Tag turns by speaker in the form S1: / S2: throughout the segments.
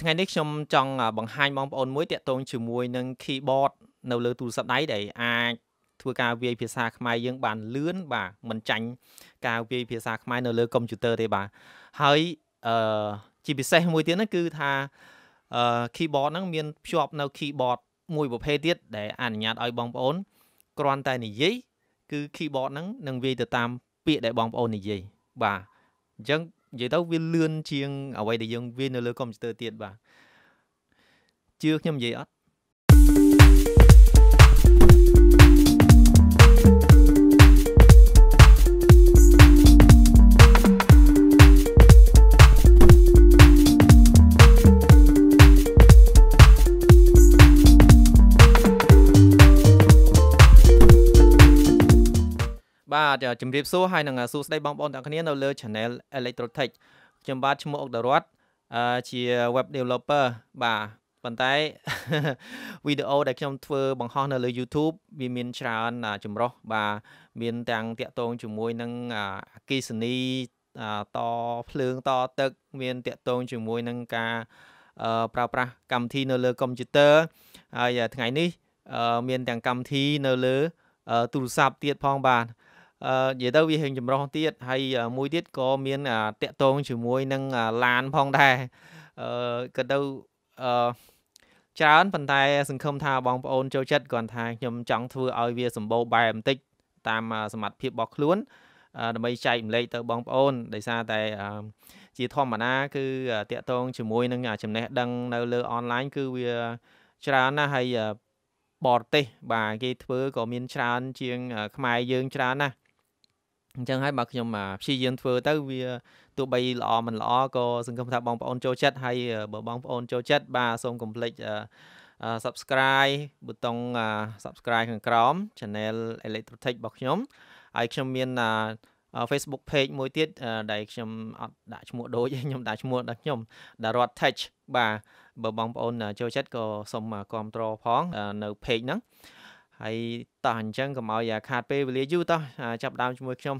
S1: ថ្ងៃនេះខ្ញុំចង់បង្ហាញបងប្អូនមួយតាក់ទងជាមួយនឹង keyboard នៅលើទូរស័ព្ទដៃដែលអាចធ្វើការវាយភាសាខ្មែរយើងបានលឿនបាទមិនចាញ់ការវាយភាសាខ្មែរនៅលើកុំព្យូទ័រទេបាទហើយអឺជាពិសេសមួយទៀតហ្នឹងគឺថាអឺ keyboard ហ្នឹងមាន ភ្ជាប់នៅ keyboard មួយប្រភេទទៀតដែលអនុញ្ញាតឲ្យបងប្អូនគ្រាន់តែនិយាយគឺ keyboard ហ្នឹងនឹងវាយទៅតាមពាក្យដែលបងប្អូននិយាយបាទអញ្ចឹងនិយាយទៅវាលឿនជាងអ្វីដែលយើងវានៅលើកុំព្យូទ័រទៀតបាទជឿខ្ញុំនិយាយអត់បាទជំរាបសួរហើយនឹងសួស្តីបងប្អូនទាំងគ្នានៅលើ Channel Electrotech ខ្ញុំបាទឈ្មោះអុកដរ័ត្នជា web developer បាទប៉ុន្តែវីដេអូដែលខ្ញុំធ្វើបង្ហោះនៅលើ YouTube វាមានច្រើនចម្រុះបាទមានទាំងតាក់ទងជាមួយនឹងអគិសនីតភ្លើងតទឹក មានតាក់ទងជាមួយនឹងការប្រើប្រាស់កម្មវិធីនៅលើកុំព្យូទ័រហើយថ្ងៃនេះ មានទាំងកម្មវិធីនៅលើ ទូរស័ព្ទទៀតផងបាទនិយាយទៅវាហេងចម្រោះទៀតហើយមួយទៀតក៏មានតាក់តងជាមួយនឹងឡានផងដែរអឺក៏ទៅអឺច្រើនប៉ុន្តែ សង្ឃឹមថាបងប្អូនចូលចិត្តគ្រាន់ថាខ្ញុំចង់ធ្វើឲ្យវាសម្បូរបែបបន្តិចតាមសមត្ថភាពរបស់ខ្លួន ដើម្បីចែកម្លែកទៅបងប្អូនដោយសារតែជាធម្មតាគឺតាក់ទងជាមួយនឹង ចំណេះដឹងនៅលើអនឡាញគឺវាច្រើនណាស់ហើយបរទេសបាទគេធ្វើក៏មានច្រើន ជាងខ្មែរយើងច្រើនណាស់អញ្ចឹងហើយបើខ្ញុំព្យាយាមធ្វើ ទៅវាទោះបីល្អមិនល្អក៏សង្ឃឹមថាបងប្អូនចូលចិត្តហើយបើបងប្អូនចូលចិត្តបាទសូមកុំភ្លេច subscribe ប៊ូតុង subscribe ខាងក្រោម channel Electrotech របស់ខ្ញុំហើយខ្ញុំមាន Facebook page មួយទៀតដែលខ្ញុំអត់ដាក់ឈ្មោះដូចខ្ញុំដាក់ឈ្មោះដល់ខ្ញុំដារត Tech បាទបើបងប្អូនចូលចិត្តក៏សូមគ្រប់គ្រងផងនៅ page ហ្នឹងហើយតោះអញ្ចឹងកុំឲ្យខាតពេលវេលាយូរតោះចាប់ដើមជាមួយខ្ញុំ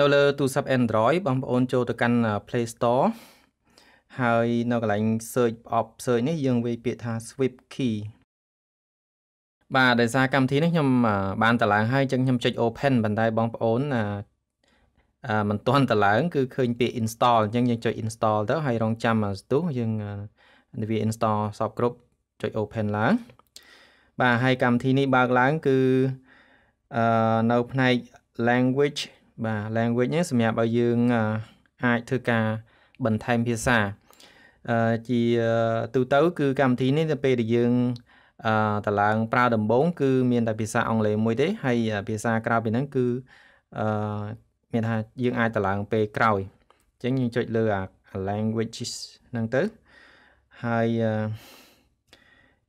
S1: នៅលើទូរស័ព្ទ Android បងប្អូនចូលទៅកាន់ Play Store ហើយនៅកន្លែង search of search នេះ យើងវាយពាក្យថា swift key បាទដោយសារកម្មវិធីនេះខ្ញុំបានតឡើងហើយអញ្ចឹងខ្ញុំចុច open ប៉ុន្តែបងប្អូនអាមិនទាន់តឡើងគឺឃើញពាក្យ install អញ្ចឹងយើងចុច install ទៅហើយរងចាំស្ទុះយើងវា install សពគ្រប់ចុច open ឡើងបាទហើយកម្មវិធីនេះបើកឡើងគឺអឺនៅផ្នែក language បាទ language ហ្នឹងសម្រាប់ឲ្យយើងអាចធ្វើការបន្ថែមភាសាអឺជាទូទៅគឺកម្មវិធីនេះទៅពេលដែលយើងអឺតឡើងប្រើ ដំបូងគឺមានតែភាសាអង់គ្លេសមួយទេហើយភាសាក្រៅពីហ្នឹងគឺអឺមានថាយើងអាចតឡើងពេលក្រោយអញ្ចឹងយើងចុចលើអា languages ហ្នឹងទៅហើយអឺ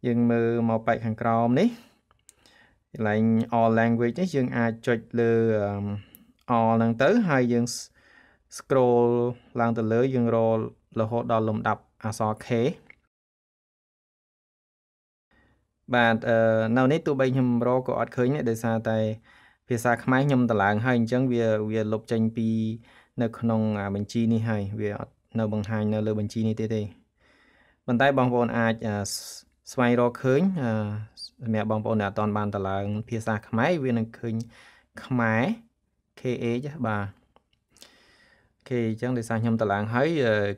S1: យើងមើលមកបែកខាងក្រោមនេះកន្លែង all language នេះយើងអាចចុចលើ all ហ្នឹងទៅ ហើយយើង scroll ឡើងទៅលើ យើងរលរហូតដល់លំដាប់អក្សរ K បាទអឺនៅនេះទោះបីខ្ញុំរកក៏អត់ឃើញដែរដោយសារតែ ភាសាខ្មែរខ្ញុំតម្លើងហើយអញ្ចឹងវាវាលុបចេញពី នៅក្នុងបញ្ជីនេះហើយវាអត់នៅបង្ហាញនៅលើ បញ្ជីនេះទេទេប៉ុន្តែបងប្អូនអាចស្វែងរកឃើញសម្រាប់បងប្អូនដែលអត់ទាន់បានតឡើង ភាសាខ្មែរវានឹងឃើញខ្មែរ KH បាទគេអញ្ចឹងដោយសារខ្ញុំតឡើងហើយ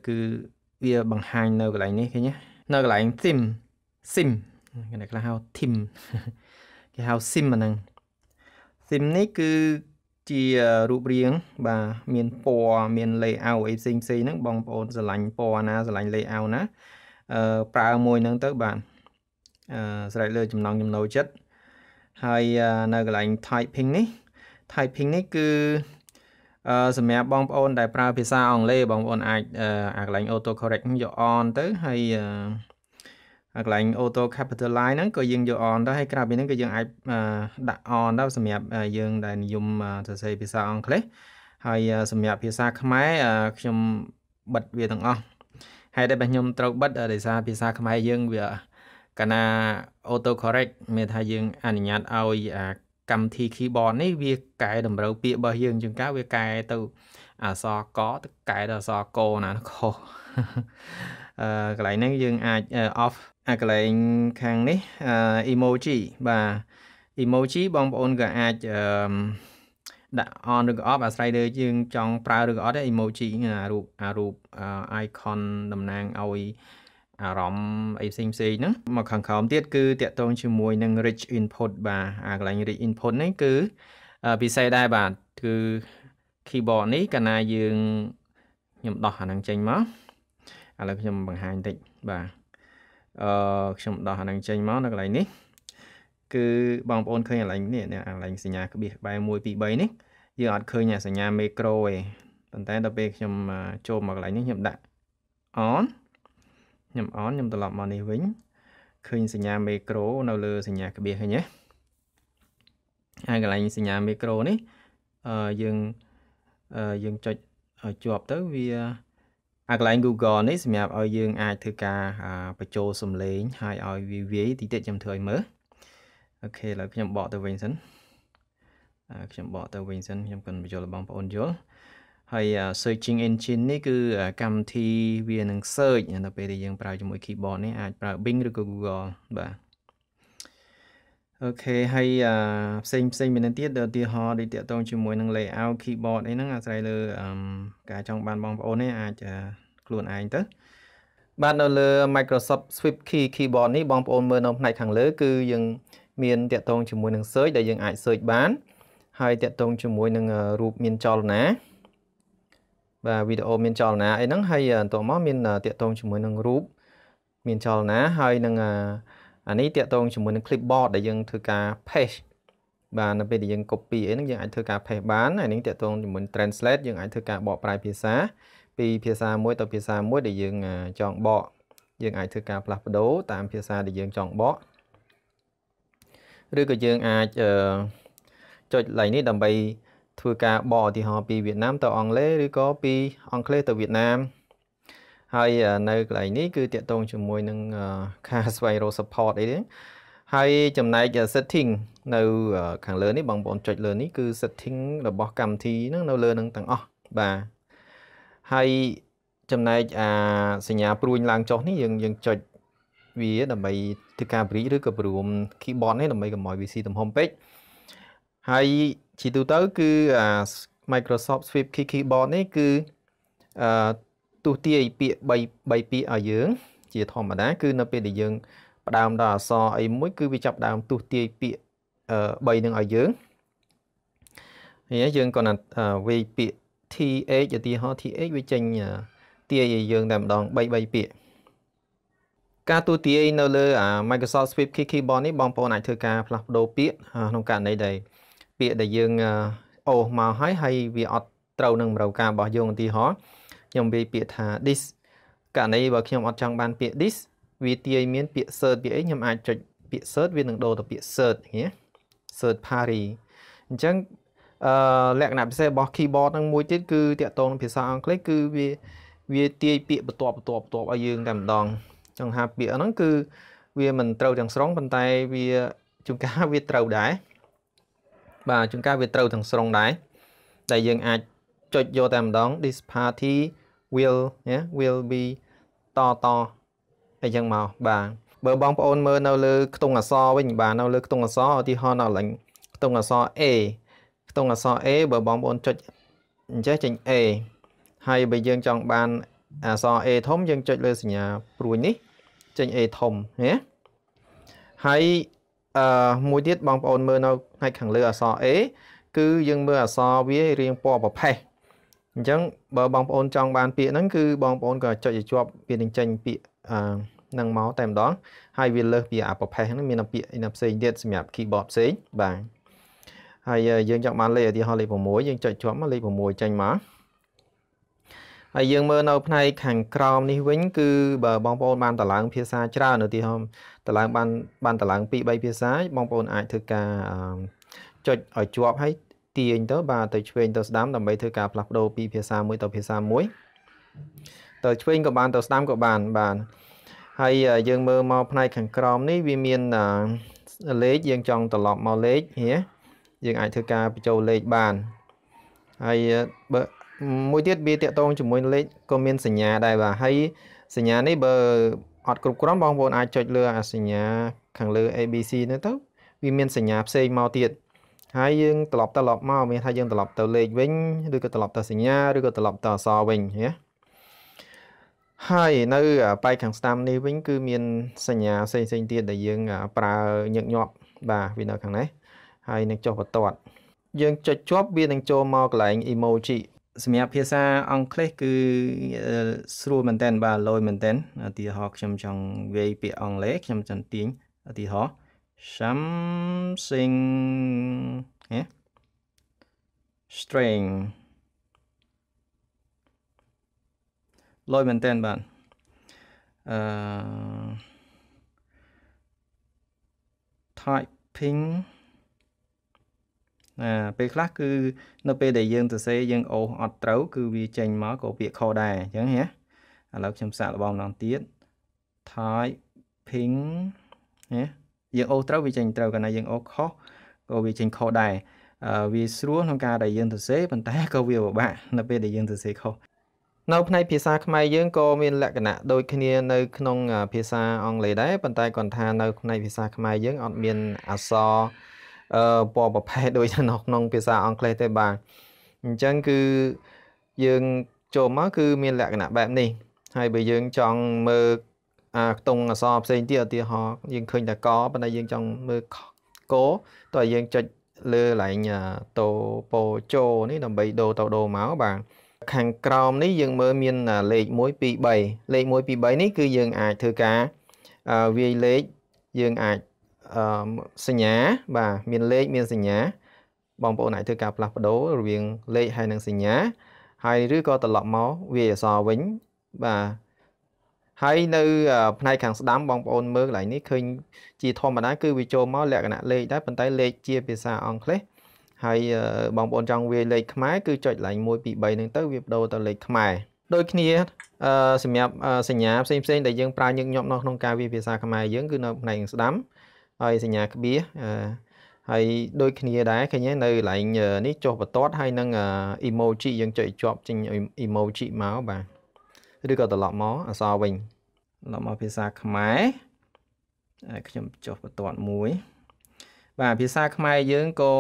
S1: គឺវាបង្ហាញនៅកន្លែងនេះឃើញណានៅកន្លែង sim sim គេខ្លះហៅ tim គេហៅ sim អាហ្នឹង sim នេះគឺជារូបរាង បាទមានពណ៌មាន layout អីផ្សេងផ្សេងហ្នឹង បងប្អូន ស្រឡាញ់ពណ៌ណាស្រឡាញ់ layout ណាអឺប្រើមួយហ្នឹង ទៅបាទស្រេចលើចំណងចំណូលចិត្តហើយនៅកន្លែង typing នេះ typing នេះគឺសម្រាប់បងប្អូនដែលប្រើភាសាអង់គ្លេសបងប្អូនអាចអាកន្លែង auto correct យក on ទៅហើយអាកន្លែង auto capitalize ហ្នឹងក៏យើងយក on ទៅហើយក្រៅពីហ្នឹងក៏យើងអាចដាក់ on ទៅសម្រាប់យើងដែលនិយមសរសេរភាសាអង់គ្លេសហើយសម្រាប់ភាសាខ្មែរខ្ញុំបិទវាទាំងអស់ហេតុដែលខ្ញុំត្រូវបិទដោយសារភាសាខ្មែរយើងវាកាលណា auto correct មានថាយើងអនុញ្ញាតឲ្យអាកម្មវិធី keyboard នេះវាកែតម្រូវពាក្យរបស់យើងជាងការវាកែទៅអក្សរកទៅកែដល់អក្សរកណាខុសអឺកន្លែងហ្នឹងយើងអាច off អាកន្លែងខាងនេះអឺ emoji បាទ emoji បងប្អូនក៏អាចអឺដាក់ on ឬក៏ off អាស្រ័យលើយើងចង់ប្រើឬក៏អត់ emoji អារូបអារូប icon តំណាងឲ្យអារម្មណ៍អីផ្សេងផ្សេងហ្នឹងមកខាងក្រោមទៀតគឺតកតងជាមួយនឹង rich input បាទអាកន្លែង rich input ហ្នឹងគឺពិសេសដែរបាទគឺ keyboard នេះកាលណាយើងខ្ញុំដោះអាហ្នឹងចេញមកឥឡូវខ្ញុំបង្ហាញបន្តិចបាទអឺខ្ញុំដោះអាហ្នឹងចេញមកនៅកន្លែងនេះ គឺបងប្អូនឃើញកន្លែងនេះអាកន្លែងសញ្ញាក្បៀសបែ1 2 3នេះយើងអត់ឃើញអាសញ្ញាមេក្រូទេប៉ុន្តែ ដល់ពេលខ្ញុំចូលមកកន្លែងនេះខ្ញុំដាក់ on ខ្ញុំអនខ្ញុំត្រឡប់មកនេះវិញឃើញសញ្ញាមេក្រូ នៅលើសញ្ញាក្បៀសឃើញទេហើយកន្លែងសញ្ញាមេក្រូនេះអឺយើងអឺយើងចុចជាប់ទៅវាអាកន្លែង Google នេះសម្រាប់ឲ្យយើង អាចធ្វើការបញ្ចូលសំឡេងហើយឲ្យវាវាយតិចតិចខ្ញុំធ្វើឲ្យមើលអូខេឥឡូវខ្ញុំបកទៅវិញសិនខ្ញុំបកទៅវិញសិនខ្ញុំគិតបញ្ចូលបងប្អូនយល់ហើយ searching engine នេះគឺកម្មវិធីវានឹង search នៅពេលដែលយើងប្រើជាមួយ keyboard នេះអាចប្រើ Bing ឬក៏ Google បាទអូខេហើយផ្សេងផ្សេងមែនទៀតឧទាហរណ៍ដូចតាក់ទងជាមួយនឹង layout keyboard អីហ្នឹងអាស្រ័យលើការចង់បានបងប្អូននេះអាចខ្លួនឯងទៅបាទនៅលើ Microsoft Swift Key keyboard នេះបងប្អូនមើលនៅផ្នែកខាង លើ គឺយើងមានតាក់ទងជាមួយនឹង search ដែលយើងអាច search បាន ហើយតាក់ទងជាមួយនឹងរូប មានចលនាបាទវីដេអូមានចលនាអីហ្នឹងហើយបន្ទាប់មកមានតាក់ទងជាមួយនឹងរូបមានចលនាហើយនឹងអានេះតាក់ទងជាមួយនឹង clipboard ដែលយើងធ្វើការ paste បាទនៅពេលដែលយើង copy អីហ្នឹងយើងអាចធ្វើការ paste បានហើយនឹងតាក់ទងជាមួយ translate យើងអាចធ្វើការបកប្រែភាសា ពីភាសាមួយទៅភាសាមួយដែលយើង ចង់បកយើងអាចធ្វើការផ្លាស់ប្ដូរតាមភាសាដែលយើងចង់បកឬក៏យើងអាចចុច line នេះដើម្បីធ្វើការបកឧទាហរណ៍ពីវៀតណាមទៅអង់គ្លេសឬក៏ពីអង់គ្លេសទៅវៀតណាមហើយនៅកន្លែងនេះគឺតាក់ទងជាមួយនឹងការស្វែងរក support អីហ្នឹងហើយចំណែក setting នៅខាងលើនេះបងប្អូនចុចលើនេះគឺ setting របស់ កម្មវិធីហ្នឹងនៅលើនឹងទាំងអស់បាទហើយចំណែកអាសញ្ញាព្រួញឡើងចុះនេះយើងយើងចុចវាដើម្បីធ្វើការព្រីកឬក៏បរួម keyboard នេះដើម្បីកុំឲ្យវាស៊ីទំហំពេកហើយជាទូទៅគឺអា Microsoft Swift Key Keyboard នេះគឺអឺទូទាយពាក្យ3 3ពាក្យឲ្យយើងជាធម្មតាគឺនៅពេលដែលយើងផ្ដើមដល់អក្សរអីមួយគឺវាចាប់ដើម ទូទាយពាក្យ3នឹងឲ្យយើងហើយយើងគាត់វាយពាក្យ th ឧទាហរណ៍ th វាចេញទាយឲ្យយើងតែម្ដង3 3ពាក្យការទូទាយនៅលើ Microsoft Swift Keyboard នេះបងប្អូនអាចធ្វើការផ្លាស់ប្ដូរពាក្យក្នុងករណីដែលពាក្យដែលយើងអូសមកហើយហើយវាអត់ត្រូវនឹងតម្រូវការរបស់យើងឧទាហរណ៍ខ្ញុំនិយាយពាក្យថា this ករណីបើខ្ញុំអត់ចង់បានពាក្យ this វាទាយមានពាក្យ search ពាក្យអីខ្ញុំអាចចុចពាក្យ search វានឹងដូរទៅពាក្យ search ហ្នឹង search parry អញ្ចឹងអឺលក្ខណៈពិសេសរបស់ keyboard ហ្នឹងមួយទៀតគឺតាក់ទងនឹងភាសាអង់គ្លេសគឺវាវាទាយពាក្យបន្ទាប់បន្ទាប់បន្ទាប់ឲ្យយើងតែម្ដងចង់ថាពាក្យហ្នឹងគឺវាមិនត្រូវទាំងស្រុងប៉ុន្តែវាជួនកាលវាត្រូវដែរបាទជួនកាលវាត្រូវទាំងស្រុងដែរដែលយើងអាចចុចយកតែម្ដង this party will yeah will be តតអីចឹងមកបាទបើបងប្អូនមើលនៅលើខ្ទង់អសវិញបាទនៅលើខ្ទង់អសឧទាហរណ៍ដល់ឡើងខ្ទង់អស A ខ្ទង់អស A បើបងប្អូនចុចអញ្ចេះចេញ A ហើយបើយើងចង់បានអស A ធំយើង ចុចលើសញ្ញាព្រួយនេះចេញ A ធំណាហើយអឺមួយទៀតបងប្អូនមើលនៅ ផ្នែកខាងលើអក្សរ A គឺយើងមើលអក្សរវារៀងពណ៌ប្រផេះអញ្ចឹងបើបងប្អូនចង់បានពាក្យហ្នឹងគឺបងប្អូនក៏ចុចឲ្យជាប់វានឹងចេញពាក្យអឺនឹងមកតែម្ដងហើយវាលើសពីអាប្រផេះហ្នឹងមានពាក្យណាផ្សេងទៀតសម្រាប់ keyboard ផ្សេងបាទហើយយើងចង់បានលេខឧទាហរណ៍លេខ6យើងចុចជាប់មកលេខ6ចេញមកហើយយើងមើលនៅផ្នែកខាងក្រោមនេះវិញគឺបើបងប្អូន បានតម្លើងភាសាច្រើនឧទាហរណ៍តឡើងបានបានតឡើង2 3ភាសាបងប្អូនអាចធ្វើការចុចឲ្យជាប់ហើយទាញទៅបាទទៅឆ្វេងទៅស្ដាំដើម្បីធ្វើការផ្លាស់ប្ដូរពីភាសាមួយទៅភាសាមួយទៅឆ្វេងក៏បានទៅស្ដាំក៏បានបាទហើយយើងមើលមកផ្នែកខាងក្រោមនេះវាមានលេខយើងចង់ត្រឡប់មកលេខហ៎យើង អាចធ្វើការបញ្ចូលលេខបានហើយបើមួយទៀតវាតកតងជាមួយលេខក៏មានសញ្ញាដែរបាទហើយសញ្ញានេះបើអត់គ្រប់គ្រាន់បងប្អូនអាចចុចលើអាសញ្ញា ខាងលើ ABC ហ្នឹងទៅ វាមានសញ្ញាផ្សេងមកទៀតហើយយើងត្រឡប់ទៅត្រឡប់មកមានថាយើងត្រឡប់ទៅលេខវិញឬក៏ត្រឡប់ទៅសញ្ញាឬក៏ត្រឡប់ទៅអក្សរវិញណាហើយនៅបែកខាងស្ដាំនេះវិញ គឺមានសញ្ញាផ្សេងផ្សេងទៀតដែលយើងប្រើញឹកញាប់បាទវានៅខាងនេះហើយនឹងចុះបន្ទាត់ យើងចុចជាប់វានឹងចូលមកកន្លែង emoji សម្រាប់ភាសាអង់គ្លេសគឺស្រួលមែនតើបាទលយមែនតើឧទាហរណ៍ខ្ញុំចង់វាយពាក្យអង់គ្លេសខ្ញុំចង់ទាញឧទាហរណ៍ something ហ៎ string លយមែនតើបាទអឺ typing ណាពេលខ្លះគឺនៅពេលដែលយើងសរសេរយើងអូសអត់ត្រូវ គឺវាចេញមកក៏ពាក្យខដែរអញ្ចឹងហ៎ឥឡូវខ្ញុំសាកល្បងម្ដងទៀត typing ហ៎យើងអូសត្រូវវាចេញត្រូវកាលណាយើងអូសខុសក៏វាចេញខដែរវាស្រួលក្នុងការដែលយើងសរសេរប៉ុន្តែក៏វាពិបាកនៅពេលដែលយើងសរសេរខុសនៅផ្នែកភាសាខ្មែរយើងក៏មានលក្ខណៈដូចគ្នានៅក្នុង ភាសាអង់គ្លេសដែរប៉ុន្តែគាត់ថានៅផ្នែកភាសាខ្មែរយើងអត់មានអក្សរពណ៌ប្រភេទដូចនៅក្នុងភាសាអង់គ្លេសទេបាទអញ្ចឹងគឺយើងចូលមកគឺមានលក្ខណៈបែបនេះហើយបើយើងចង់មើលអាខ្ទង់អសរផ្សេងទៀតឧទាហរណ៍យើងឃើញតែកប៉ុន្តែយើងចង់មើលកតោះយើងចុចលើកន្លែងតូពូជោនេះដើម្បីដូរទៅដូរមកបាទខាងក្រោមនេះយើងមើលមានលេខ1 2 3លេខ1 2 3នេះគឺយើងអាចធ្វើការវាយលេខយើងអាចសញ្ញាបាទមានលេខមានសញ្ញា បងប្អូនអាចធ្វើការផ្លាស់ប្ដូររវាងលេខហើយនិងសញ្ញា ហើយឬក៏ត្រឡប់មកវាអសវិញបាទហើយនៅផ្នែកខាងស្ដាំបងប្អូនមើលកន្លែងនេះឃើញជាធម្មតាគឺវាចូលមកលក្ខណៈលេខដែរប៉ុន្តែលេខជាភាសាអង់គ្លេសហើយបងប្អូនចង់វាលេខខ្មែរគឺចុចកន្លែង1 2 3ហ្នឹងទៅវាបដូរទៅលេខខ្មែរដូចគ្នាសម្រាប់សញ្ញាផ្សេងផ្សេងដែលយើងប្រើញឹកញាប់នៅក្នុងការវាភាសាខ្មែរយើងគឺនៅផ្នែកស្ដាំហើយសញ្ញាក្បៀសហើយដូចគ្នាដែរឃើញនៅកន្លែងនេះចុះបន្ទាត់ហើយនឹង emoji យើងចុចជាប់ចេញ emoji មកបាទឬក៏ត្រឡប់មកអក្សរវិញត្រឡប់មកភាសាខ្មែរហើយខ្ញុំចុះបន្ទាត់មួយបាទភាសាខ្មែរយើងក៏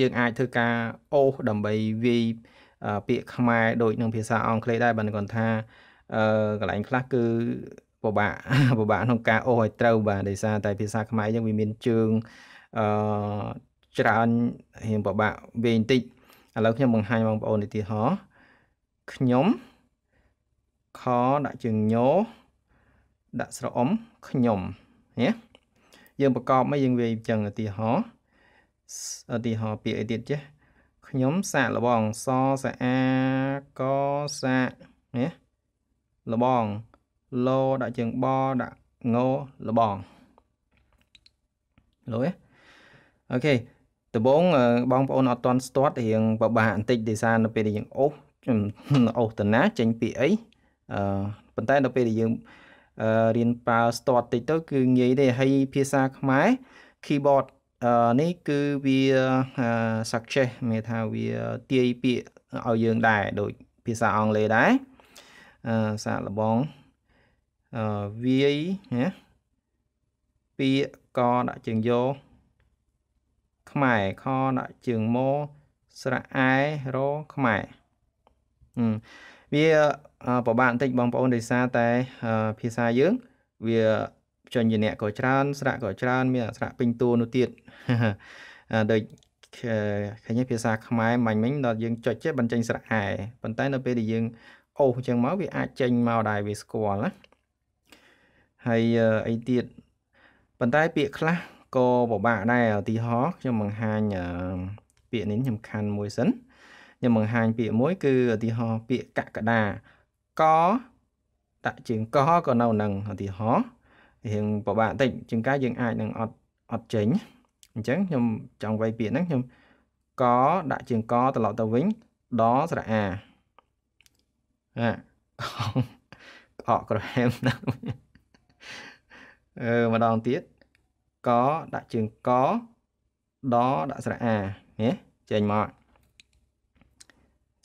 S1: យើងអាចធ្វើការអូសដើម្បីវាយពាក្យខ្មែរដូចនឹងភាសាអង់គ្លេសដែរបើគាត់ថាអឺកន្លែងខ្លះគឺពិបាកពិបាកក្នុងការអូសឲ្យត្រូវបាទដោយសារតែភាសាខ្មែរយើងវាមានជើងអឺច្រើនរៀងពិបាកវែងបន្តិចឥឡូវខ្ញុំបង្ហាញបងប្អូនឧទាហរណ៍ខ្ញុំខដាក់ជើងញដាក់ស្រអមខ្ញុំណាយើងប្រកបមកយើងវាយអញ្ចឹងឧទាហរណ៍ឧទាហរណ៍ពាក្យអីទៀតចេះខ្ញុំសាកលបង សសាអាកសាណាលបងលដាក់ជើងបដាក់ងលបងលុយអូខេដំបង បងប្អូនអត់តន់ស្ទាត់រៀងបបាក់បន្តិចដោយសារនៅពេលដែលយើងអូសអូសតាណាចេញពីអីអឺប៉ុន្តែនៅពេលដែលយើងរៀនប្រើស្ទាត់តិចទៅ គឺងាយទេហើយភាសាខ្មែរ keyboard នេះគឺវាសក្ចេះមានថាវាទាយពាក្យឲ្យយើងដែរដូច ភាសាអង់គ្លេសដែរអឺសាកល្បងវាយណាពាកកដាក់ជើងយោខ្មែរខដាក់ជើងម៉ស្រៈអែរខ្មែរវាប្របាក់បន្តិចបងប្អូនដោយសារតែភាសាយើង វាចញ្ញនៈក៏ច្រើនស្រៈក៏ច្រើន មានអស្រៈពេញតួនោះទៀតដូចឃើញភាសាខ្មែរមាញ់មិញដល់យើងចុចចេះបញ្ចេញស្រៈអែប៉ុន្តែនៅពេលដែលយើងអូសអញ្ចឹងមកវាអាចចេញមកដែរវាស្គាល់ណាហើយអីទៀតប៉ុន្តែពាក្យខ្លះក៏ពិបាកដែរឧទាហរណ៍ខ្ញុំបង្ហាញពាក្យនេះខ្ញុំខាន់មួយសិនខ្ញុំបង្ហាញពាក្យមួយ គឺឧទាហរណ៍ពាក្យកកដាកដាក់ជើងកក៏នៅនឹងឧទាហរណ៍រៀងពិបាកតិចជាងកាយយើងអាចនឹងអត់អត់ចេញអញ្ចឹងខ្ញុំចង់វាយពាក្យហ្នឹងខ្ញុំកដាក់ជើងកត្រឡប់ទៅវិញដស្រៈអាអាកក្រហមណាស់អឺម្ដងទៀតកដាក់ជើងកដដាក់ស្រៈអាណាចេញមកអ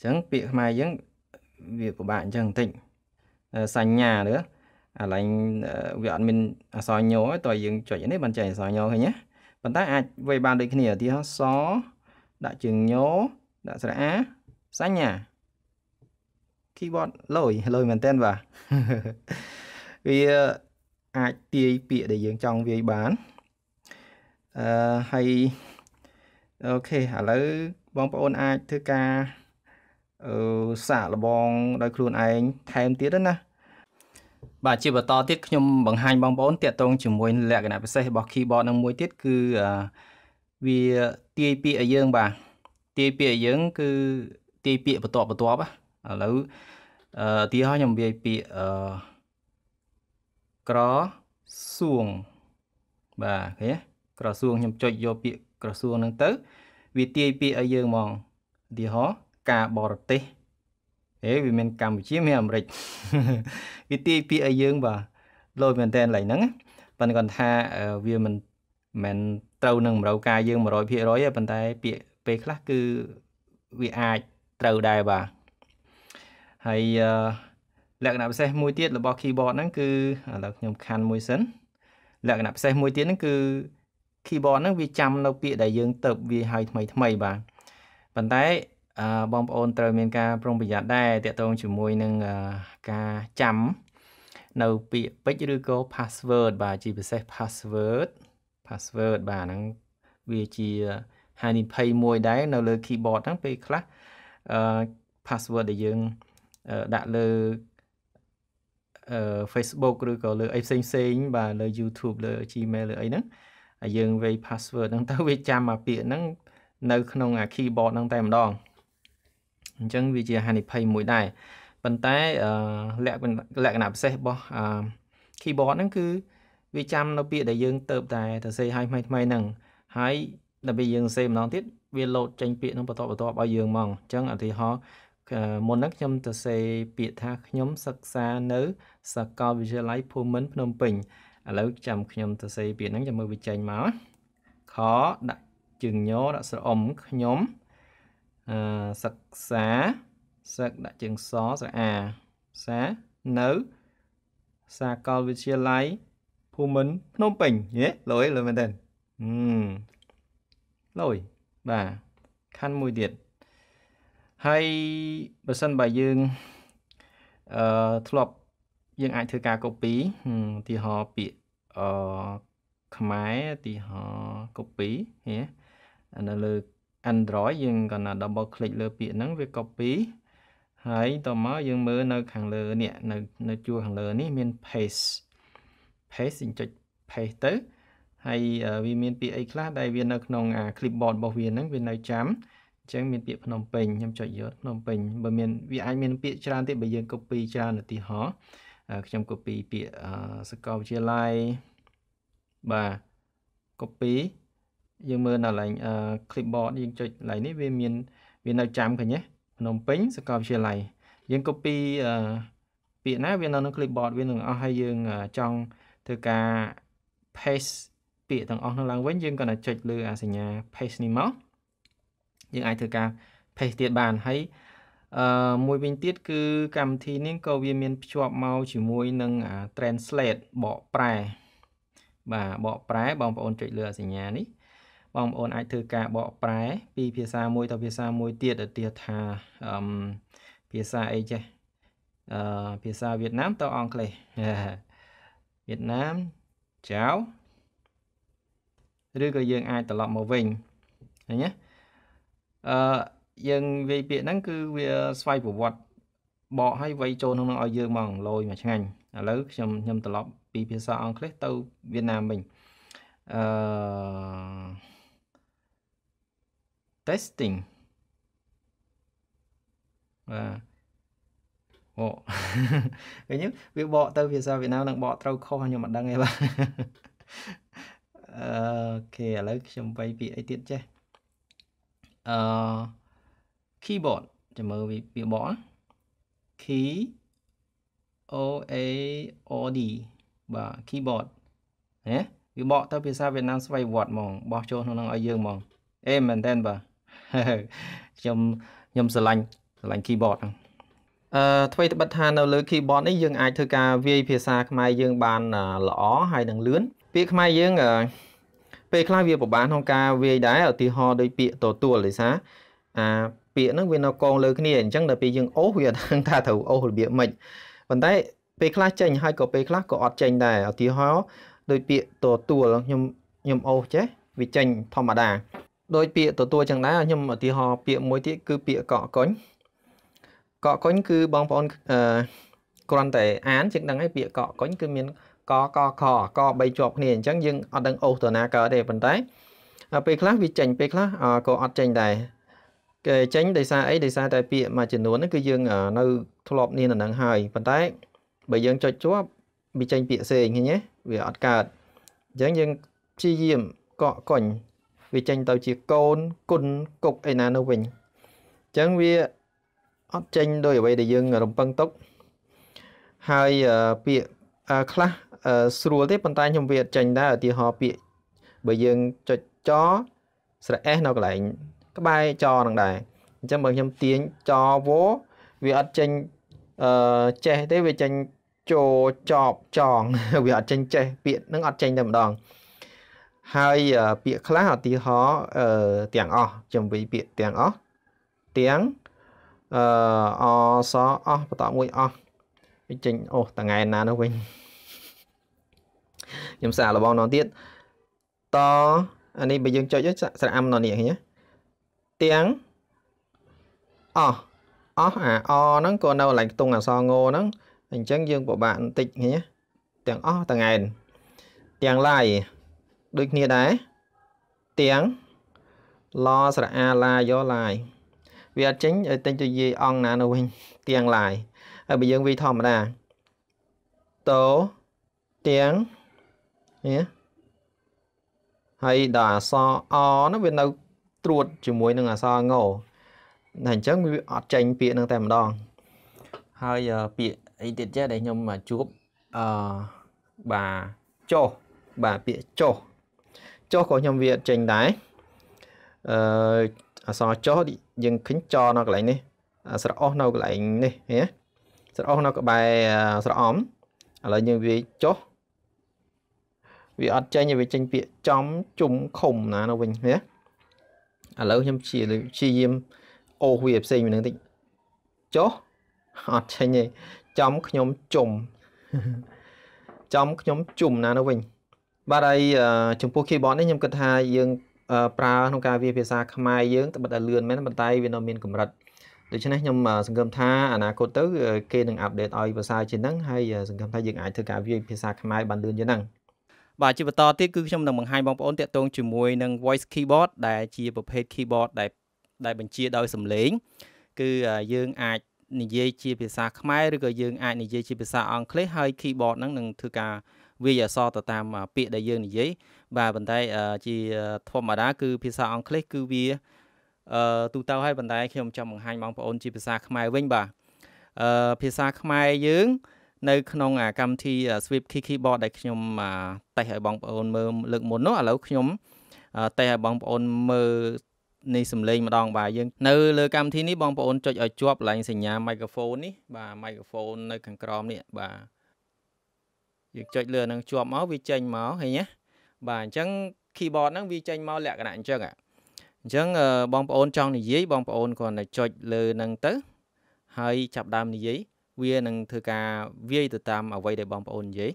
S1: ញ្ចឹងពាក្យខ្មែរយើងវាពិបាកអញ្ចឹងបន្តិចសញ្ញាឬអាឡែងវាអត់មានអសញ្ញោទេតើយើងចុចនេះបានចេញអសញ្ញោឃើញណាប៉ុន្តែអាចវេបានដូចគ្នាឧទាហរណ៍សដាក់ជើងញោដាក់ស្រៈអាសញ្ញា keyboard លយលយមែនតើបាទវាអាចទាយពាក្យដែលយើងចង់វាយបានអឺហើយអូខេឥឡូវបងប្អូនអាចធ្វើការអឺសាកល្បងដោយខ្លួនឯងថែមទៀតណាបាទជាបន្តទៀតខ្ញុំបង្ហាញបងប្អូនតាក់ទងជាមួយលក្ខណៈពិសេសរបស់ keyboard នឹងមួយទៀតគឺវាទាយពាក្យឲ្យយើងបាទទាយពាក្យឲ្យយើង គឺទាយពាក្យបន្ទាប់បន្ទាប់ឥឡូវឧទាហរណ៍ខ្ញុំនិយាយពាក្យអឺក្រសួងបាទឃើញក្រសួងខ្ញុំចុចយកពាក្យក្រសួងហ្នឹងទៅវាទាយពាក្យឲ្យយើងហ្មងឧទាហរណ៍ការបរទេសហេវាមានកម្ពុជាមានអាមេរិកវាទាយពាក្យឲ្យយើងបាទលោមែនតើឡើយហ្នឹងប៉ុន្តែគាត់ថាវាមិនមិនត្រូវនឹងមរោការយើង100%ទេប៉ុន្តែពាក្យពេលខ្លះគឺវាអាចត្រូវដែរបាទហើយអឺលក្ខណៈពិសេសមួយទៀតរបស់ keyboard ហ្នឹងគឺឥឡូវខ្ញុំខាន់មួយសិនលក្ខណៈពិសេសមួយទៀតហ្នឹងគឺ keyboard ហ្នឹងវាចាំនៅពាក្យដែលយើងទៅវាឲ្យថ្មី ថ្មីបាទប៉ុន្តែអឺបងប្អូនត្រូវមានការប្រុងប្រយ័ត្នដែរតាក់ទងជាមួយនឹងការចាំនៅពាក្យពេចឬក៏ password បាទជាពិសេស password password បាទហ្នឹងវាជាហានិភ័យមួយដែរនៅលើ keyboard ហ្នឹងពេលខ្លះអឺ password ដែលយើងដាក់លើ Facebook ឬក៏លើអីផ្សេងផ្សេងបាទលើ YouTube លើ Gmail លើអីហ្នឹងហើយយើងវេ password ហ្នឹងទៅវាចាំអាពាក្យហ្នឹងនៅក្នុងអា keyboard ហ្នឹងតែម្ដងអញ្ចឹងវាជាហានិភ័យមួយដែរប៉ុន្តែលក្ខលក្ខណៈពិសេសរបស់ keyboard ហ្នឹងគឺវាចាំនៅពាក្យដែលយើងទៅតែទៅសេឲ្យថ្មីថ្មីហ្នឹងហើយដល់ពេលយើងសេម្ដងទៀតវាលោតចេញពាក្យហ្នឹងបន្តបន្តឲ្យយើងហ្មងអញ្ចឹងឧទាហរណ៍មុនហ្នឹងខ្ញុំទៅសេ ពាក្យថាខ្ញុំ សិក្សានៅសាកលវិទ្យាល័យភូមិន្ទភ្នំពេញឥឡូវចាំខ្ញុំទៅសេពាក្យហ្នឹងចាំមើលវាចេញមកខដាក់ជើងញដាក់ស្រអុំខ្ញុំអឺសិក្សាសឹកដាក់ជើងសស្រអាសានៅ សាកលវិទ្យាល័យភូមិន្ទភ្នំពេញហ៎លុយលុយមែនទេហឹមលុយបាទខណ្ឌមួយទៀតហើយបើសិនបើយើងអឺធ្លាប់យើងអាចធ្វើការ copy ឧទាហរណ៍ពាក្យអខ្មែរឧទាហរណ៍ copy ហ៎នៅលើ Android យើងគ្រាន់តែ double click លើ ពាក្យហ្នឹងវា copy ហើយតមកយើងមើលនៅ ខាងលើនេះនៅនៅជួរខាងលើនេះមាន paste paste យើងចុច paste ទៅហើយវាមាន ពាក្យអីខ្លះដែលវានៅក្នុង clipboard របស់វាហ្នឹងវានៅចាំអញ្ចឹងមានពាក្យភ្នំពេញខ្ញុំចុចយកភ្នំពេញបើមានវាអាចមានពាក្យច្រើនទៀតបើយើង copy ច្រើនឧទាហរណ៍ខ្ញុំ copy ពាក្យសកលវិទ្យាល័យបាទ copy យើងមើលនៅឡើង clipboard យើងចុចឡើងនេះវាមាន វានៅចាំឃើញទេភ្នំពេញសកលវិទ្យាល័យយើង copy ពាក្យណា វានៅក្នុង clipboard វានឹងអស់ហើយយើងចង់ធ្វើការ paste ពាក្យទាំងអស់នោះឡើងវិញយើងគ្រាន់តែចុចលើអាសញ្ញា paste នេះមកយើងអាចធ្វើការ paste ទៀតបានហើយអឺមួយវិញទៀតគឺ កម្មវិធីនេះក៏វាមានភ្ជាប់មកជាមួយនឹង translate បកប្រែបាទបកប្រែបងប្អូនចុចលើសញ្ញានេះបងប្អូនអាចធ្វើការបកប្រែ ពីភាសាមួយទៅភាសាមួយទៀតឧទាហរណ៍ថាអឺភាសាអីចេះអឺភាសាវៀតណាមទៅអង់គ្លេសវៀតណាមចៅឬក៏យើងអាចត្រឡប់មកវិញឃើញទេអឺយើងវាយពាក្យហ្នឹងគឺវាស្វ័យប្រវត្តិបកឲ្យវ័យចូលក្នុងនឹងឲ្យយើងមកឡយមកឆ្ងាញ់ឥឡូវខ្ញុំខ្ញុំត្រឡប់ពីភាសាអង់គ្លេសទៅវៀតណាមវិញអឺ testing បាទអូឃើញវាបកទៅភាសាវៀតណាមនឹងបកត្រូវខុសខ្ញុំមិនដឹងទេបាទអូខេឥឡូវខ្ញុំបីពាក្យអីទៀតចេះអឺ keyboard ចាំមើលវាបក key o a o d បាទ keyboard ហ៎វាបកទៅភាសាវៀតណាមស្វ័យវត្តហ្មងបោះចូលក្នុងហ្នឹងឲ្យយើងហ្មងអេមែនតើបាទខ្ញុំខ្ញុំស្រឡាញ់ស្រឡាញ់ keyboard ហ្នឹងអឺថ្មីត្បិតថានៅលើ keyboard នេះយើងអាចធ្វើការវាយភាសាខ្មែរយើងបាន ល្អហើយនឹងលឿនពាក្យខ្មែរយើងអឺពេលខ្លះវាពិបាកក្នុងការវាយដែរឧទាហរណ៍ដូចពាក្យទទួលលេសាអាពាក្យហ្នឹងវានៅកងលើគ្នាអញ្ចឹងដល់ពេលយើងអូសវាដឹងថាត្រូវអូសរបៀបម៉េចប៉ុន្តែពេលខ្លះចេញហើយក៏ពេលខ្លះក៏អត់ចេញដែរឧទាហរណ៍ដូចពាក្យទទួលខ្ញុំខ្ញុំអូសចេះវាចេញធម្មតាដោយពាក្យទទួលចឹងដែរខ្ញុំឧទាហរណ៍ពាក្យមួយទៀតគឺពាក្យកក់កុញកក់កុញគឺបងប្អូនអឺគ្រាន់តែអានជាងដឹងហើយពាក្យកក់កុញគឺមានកកខក3ជាប់គ្នាអញ្ចឹងយើងអត់ដឹងអូសទៅណាកើតទេប៉ុន្តែពេលខ្លះវាចេញពេលខ្លះក៏អត់ចេញដែរគេចេញដោយសារអីដោយសារតែពាក្យមួយចំនួនហ្នឹងគឺយើង នៅធ្លាប់នាននឹងហើយប៉ុន្តែបើយើងចុចជាប់វាចេញពាក្យផ្សេងឃើញទេវាអត់កើតអញ្ចឹងយើងព្យាយាមកក់កុញវាចេញទៅជាកូនគុណគុកអីណានោះវិញអញ្ចឹងវាអត់ចេញដោយអ្វីដែលយើងរំពឹងទុកហើយពាក្យខ្លះស្រួលទេប៉ុន្តែខ្ញុំវាអត់ចេញដែរឧទាហរណ៍ពាក្យបើយើងចុចចស្រៈ S នៅកន្លែង ក្បែរចហ្នឹងដែរអញ្ចឹងបើខ្ញុំទាញចវវាអត់ចេញអឺចេះទេវាចេញចោចប់ចងវាអត់ចេញចេះពាក្យហ្នឹងអត់ចេញតែម្ដងហើយពាក្យខ្លះឧទាហរណ៍អឺទាំងអស់ខ្ញុំវិពាក្យទាំងអស់ទាំងអឺអសអស់បន្តមួយអស់ចេញអូតថ្ងៃណានោះវិញខ្ញុំសារលបងនទៀតតអានេះបើយើងចុចស្រអាំននេះឃើញទេទាំងអស់អស់អាអហ្នឹងក៏នៅកន្លែងខ្ទង់អសងោហ្នឹង អញ្ចឹងយើងពិបាកបន្តិចឃើញទេទាំងអស់ទាំងឯងទាំងឡាយដូចគ្នាដែរទាំងឡស្រអាឡាយោឡាយវាអត់ចេញឲ្យទិញទៅយាយអង្គណានោះវិញទាំងឡាយហើយបើយើងវាធម្មតាតោទាំងនេះហើយដល់អក្សរអហ្នឹងវានៅ ត្រួតជាមួយនឹងអក្សรงោតែអញ្ចឹងវាអត់ចេញពាក្យហ្នឹងតែម្ដង ហើយពាក្យអីទៀតចេះដែលខ្ញុំជួបអឺបាទចុះបាទពាក្យចុះចុះក៏ខ្ញុំវាអត់ចេញដែរអឺអក្សរចុះយើងឃើញចនៅកន្លែងនេះស្រអស់នៅកន្លែងនេះណាស្រអស់នៅក្បែរស្រអំឥឡូវយើងវាចុះវាអត់ចេញវាចេញពាក្យចំជុំខុំណានៅវិញណាឥឡូវខ្ញុំជាជាយាមអូសវាផ្សេងម្ដងតិចចុះអត់ចេញទេចំខ្ញុំជុំចំខ្ញុំជុំណានៅវិញ បាទហើយចំពោះ keyboard នេះខ្ញុំគិតថាយើងប្រើក្នុងការវាភាសាខ្មែរយើងត្បិតតែលឿនមែនប៉ុន្តែវានៅមានកម្រិតដូច្នេះខ្ញុំសង្ឃឹមថាអនាគតទៅគេនឹងអាប់ដេតឲ្យភាសាជាងហ្នឹងហើយសង្ឃឹមថាយើងអាចធ្វើការវាភាសាខ្មែរបានលឿនជាងហ្នឹងបាទជាបន្តទៀតគឺខ្ញុំនឹងបង្ហាញបងប្អូនតាក់ទងជាមួយនឹង voice keyboard ដែលជាប្រភេទ keyboard ដែលដែលបញ្ជាដោយសំឡេងគឺយើងអាចនិយាយជាភាសាខ្មែរឬក៏យើងអាចនិយាយជាភាសាអង់គ្លេសហើយ keyboard ហ្នឹងនឹងធ្វើការវាយអក្សរទៅតាមពាក្យដែលយើងនិយាយបាទប៉ុន្តែជាធម្មតាគឺភាសាអង់គ្លេសគឺវាអឺទូទៅហើយប៉ុន្តែ ខ្ញុំចង់បង្ហាញបងប្អូនជាភាសាខ្មែរវិញបាទអឺភាសាខ្មែរយើងនៅក្នុងកម្មវិធី Sweep Keyboard ដែលខ្ញុំតេស្តឲ្យបងប្អូនមើលលើកមុននោះឥឡូវខ្ញុំតេស្តឲ្យបងប្អូនមើលនេះសំឡេងម្ដងបាទយើងនៅលើកម្មវិធីនេះបងប្អូនចុចឲ្យជាប់ឡើងសញ្ញា microphone នេះបាទ microphone នៅខាងក្រោមនេះបាទយើងចុចលើនឹងជាប់មកវាចេញមកឃើញណាបាទអញ្ចឹង keyboard ហ្នឹងវាចេញមកលក្ខណៈអញ្ចឹងអញ្ចឹងបងប្អូនចង់និយាយបងប្អូនគ្រាន់តែចុចលើនឹងទៅហើយចាប់ដើមនិយាយវានឹងធ្វើការវាយទៅតាមអ្វីដែលបងប្អូននិយាយ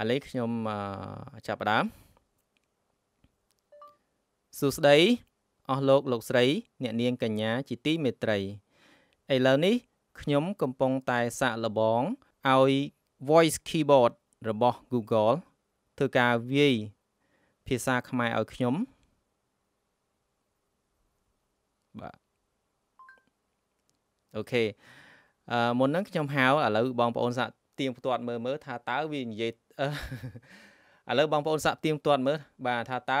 S1: ឥឡូវខ្ញុំចាប់ផ្ដើមសួស្ដីអស់លោក លោកស្រី អ្នកនាង កញ្ញា ជាទីមេត្រីឥឡូវនេះខ្ញុំកំពុងតែសាក់លបងឲ្យ voice keyboard របស់ Google ធ្វើការវាយភាសាខ្មែរឲ្យខ្ញុំបាទអូខេមុនហ្នឹងខ្ញុំហៅឥឡូវបងប្អូនសាក់ទៀងផ្ទាត់មើលមើលថាតើវានិយាយឥឡូវបងប្អូនសាក់ទៀងផ្ទាត់មើលបាទថាតើ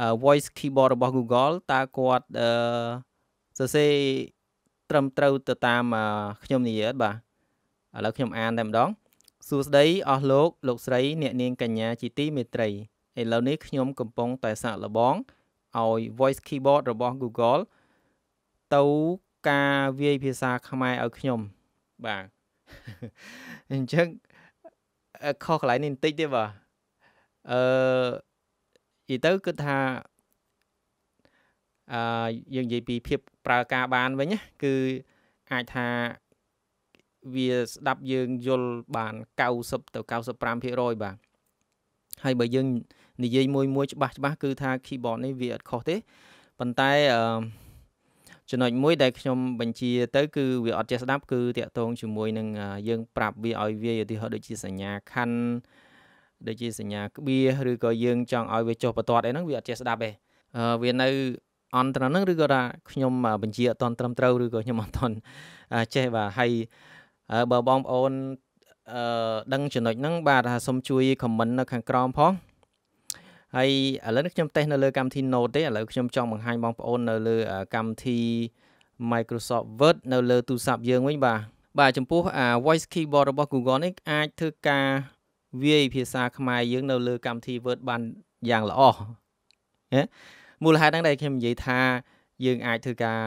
S1: អឺ voice keyboard របស់ Google តើគាត់អឺសរសេរត្រឹមត្រូវទៅតាមខ្ញុំនិយាយបាទឥឡូវខ្ញុំអានតែម្ដងសួស្ដីអស់លោកលោកស្រី អ្នកនាងកញ្ញាជាទីមេត្រីឥឡូវនេះខ្ញុំកំពុងតែសាកល្បងឲ្យ voice keyboard របស់ Google ទៅការវាយភាសាខ្មែរឲ្យខ្ញុំបាទអញ្ចឹងខុសកន្លែងនេះបន្តិចទេបាទអឺនិយាយទៅគឺថាអឺយើងនិយាយពីភាពប្រើការបានវិញណាគឺអាចថាវាស្ដាប់យើងយល់បាន90ទៅ95%បាទហើយបើយើងនិយាយមួយមួយច្បាស់ច្បាស់គឺថា keyboard នេះវាអត់ខុសទេប៉ុន្តែអឺចំណុចមួយដែលខ្ញុំបញ្ជាទៅគឺវាអត់ចេះស្ដាប់គឺតាក់ទងជាមួយនឹងយើងប្រាប់វាឲ្យវាឧទាហរណ៍ដូចជាសញ្ញាខណ្ឌដូចជាសញ្ញាក្បៀសឬក៏យើងចង់ឲ្យវាចុះបន្ទាត់អីហ្នឹងវាអត់ចេះស្ដាប់ទេវានៅអន្តរហ្នឹងឬក៏ថាខ្ញុំបញ្ជាអត់តន់ត្រឹមត្រូវឬក៏ខ្ញុំអត់តន់ចេះបាទហើយបើបងប្អូនអឺដឹងចំណុចហ្នឹងបាទសូមជួយ comment នៅខាងក្រោមផងហើយឥឡូវនេះខ្ញុំតេស្តនៅលើកម្មវិធី Note ទេឥឡូវខ្ញុំចង់បង្ហាញបងប្អូននៅលើកម្មវិធី Microsoft Word នៅលើទូរស័ព្ទយើងវិញបាទបាទចំពោះ Voice Keyboard របស់ Google នេះអាចធ្វើការវាយភាសាខ្មែរយើងនៅលើកម្មវិធី Word បានយ៉ាងល្អណាមូលហេតុហ្នឹងដែលខ្ញុំនិយាយថាយើងអាចធ្វើការ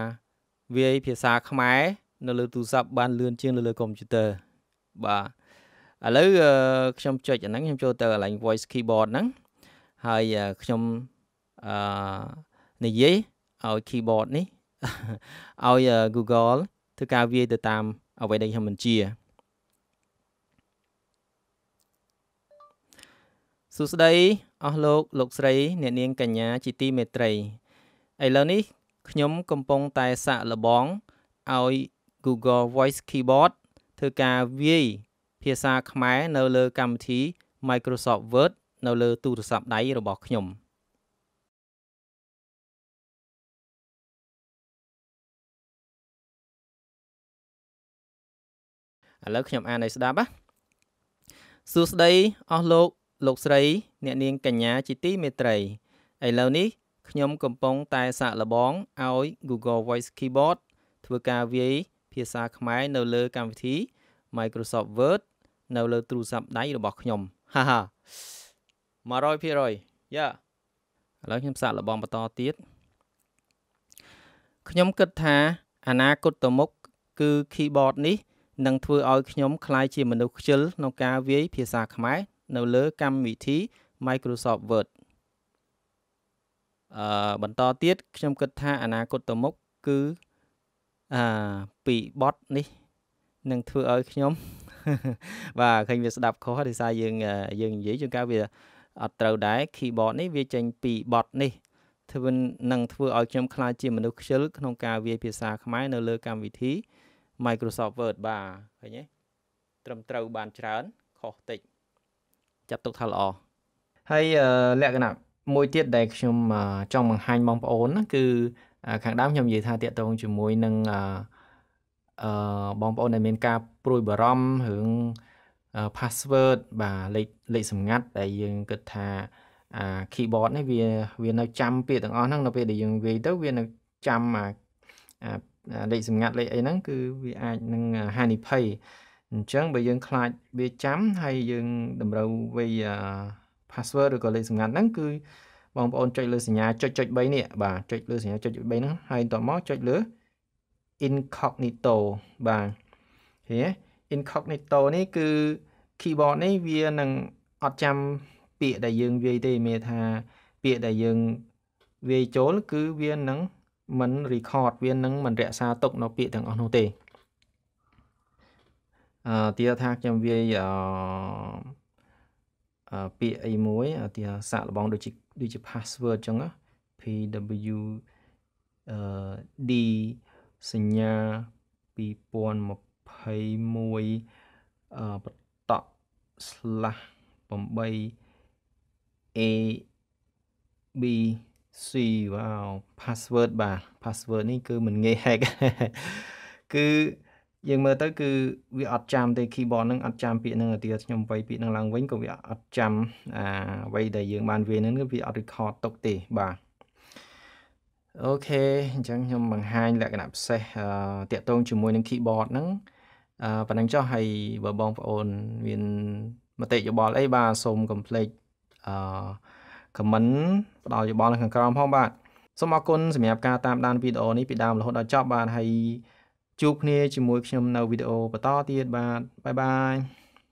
S1: វាយភាសាខ្មែរនៅលើទូរស័ព្ទបានលឿនជាងនៅលើកុំព្យូទ័របាទឥឡូវខ្ញុំចុចអាហ្នឹងខ្ញុំចូលទៅកន្លែង voice keyboard ហ្នឹងហើយខ្ញុំអឺនិយាយឲ្យ keyboard នេះឲ្យ Google ធ្វើការវាយទៅតាម អ្វីដែលខ្ញុំបញ្ជាសួស្តីអស់លោកលោកស្រីអ្នកនាងកញ្ញាជាទីមេត្រីឥឡូវនេះខ្ញុំ កំពុងតែសាកល្បងឲ្យ Google Voice Keyboard ធ្វើការវាយភាសាខ្មែរ នៅលើកម្មវិធី Microsoft Word នៅលើទូរស័ព្ទដៃរបស់ខ្ញុំ។ឥឡូវខ្ញុំអានឲ្យស្ដាប់ណាសួស្ដីអស់លោក លោកស្រី អ្នកនាងកញ្ញាជាទីមេត្រីឥឡូវនេះខ្ញុំកំពុងតែសាកល្បងឲ្យ Google Voice Keyboard ធ្វើការវាយភាសាខ្មែរនៅលើកម្មវិធី Microsoft Word នៅលើទូរស័ព្ទដៃរបស់ខ្ញុំ ហាហា100%យ៉ាឥឡូវខ្ញុំសាកល្បងបន្តទៀតខ្ញុំគិតថាអនាគតទៅមុខគឺ keyboard នេះនឹងធ្វើឲ្យខ្ញុំក្លាយជាមនុស្សខ្ជិលក្នុងការវាយភាសាខ្មែរនៅលើកម្មវិធី Microsoft Word អឺបន្តទៀតខ្ញុំគិតថាអនាគតទៅមុខគឺអឺពីបតនេះនឹងធ្វើឲ្យខ្ញុំបាទឃើញវាស្ដាប់ខុសដោយសារយើងយើងនិយាយជួនកាលវាអត់ត្រូវដែរ keyboard នេះវាចេញពីបត់នេះធ្វើនឹងធ្វើឲ្យខ្ញុំខ្លាចជាមនុស្សខ្ជិលក្នុងការវាយភាសាខ្មែរនៅលើកម្មវិធី Microsoft Word បាទឃើញទេត្រឹមត្រូវបានច្រើនខុសតិច ចាត់ទុកថាល្អហើយលក្ខណៈមួយទៀតដែលខ្ញុំចង់បង្ហាញបងប្អូនណាគឺ ខាងដើមខ្ញុំនិយាយថាតាក់ទងជាមួយនឹងអឺបងប្អូនដែលមានការព្រួយបារម្ភរឿង password បាទលេខលេខសម្ងាត់ដែលយើងគិតថាអា keyboard នេះវាវានៅចាំពាក្យទាំងអស់ហ្នឹងនៅពេលដែលយើងវាយទៅវានៅចាំអាលេខសម្ងាត់ លេខអីហ្នឹងគឺវាអាចនឹងហានិភ័យអញ្ចឹងបើយើងខ្លាចវាចាំ ហើយយើងតម្រូវវាយ password ឬក៏លេខសម្ងាត់ហ្នឹងគឺបងប្អូនចុចលើសញ្ញាចុចចុច3នេះបាទចុចលើសញ្ញាចុច3ហ្នឹងហើយបន្ទាប់មកចុចលើ incognito បាទឃើញទេ incognito នេះគឺ keyboard នេះវានឹងអត់ចាំពាក្យដែលយើងវាយទេមានថា ពាក្យដែលយើងវាយចូល គឺវានឹងមិន record វានឹងមិនរក្សាទុក នៅ ពាក្យទាំងអស់នោះទេអឺទាថាខ្ញុំវាយអឺពាក្យអីមួយទាសាក់លបង ដូចជាដូចជា password អញ្ចឹង PW អឺ D សញ្ញា2020 21បតក slash 8 a b c វ៉ាវ password បាទ password នេះគឺមិនងាយ hack គឺយើងមើលទៅគឺវាអត់ចាំទេ keyboard ហ្នឹងអត់ចាំពាក្យហ្នឹងទៅទៀតខ្ញុំវាយពាក្យហ្នឹងឡើងវិញក៏វាអត់ចាំអាអ្វីដែលយើងបានវាយហ្នឹងគឺវាអត់ record ទុកទេបាទអូខេអញ្ចឹងខ្ញុំបង្ហាញលក្ខណៈពិសេសតាក់ទងជាមួយនឹង keyboard ហ្នឹងអឺប៉ុណ្ណឹងចុះហើយបើបងប្អូនមានមតិយោបល់អីបាទសូមកុំភ្លេចអឺ comment ផ្ដល់យោបល់នៅខាងក្រោមផងបាទសូមអរគុណសម្រាប់ការតាមដានវីដេអូនេះពីដើមរហូតដល់ចប់បាទហើយជួបគ្នាជាមួយ ខ្ញុំនៅវីដេអូបន្តទៀតបាទបាយបាយ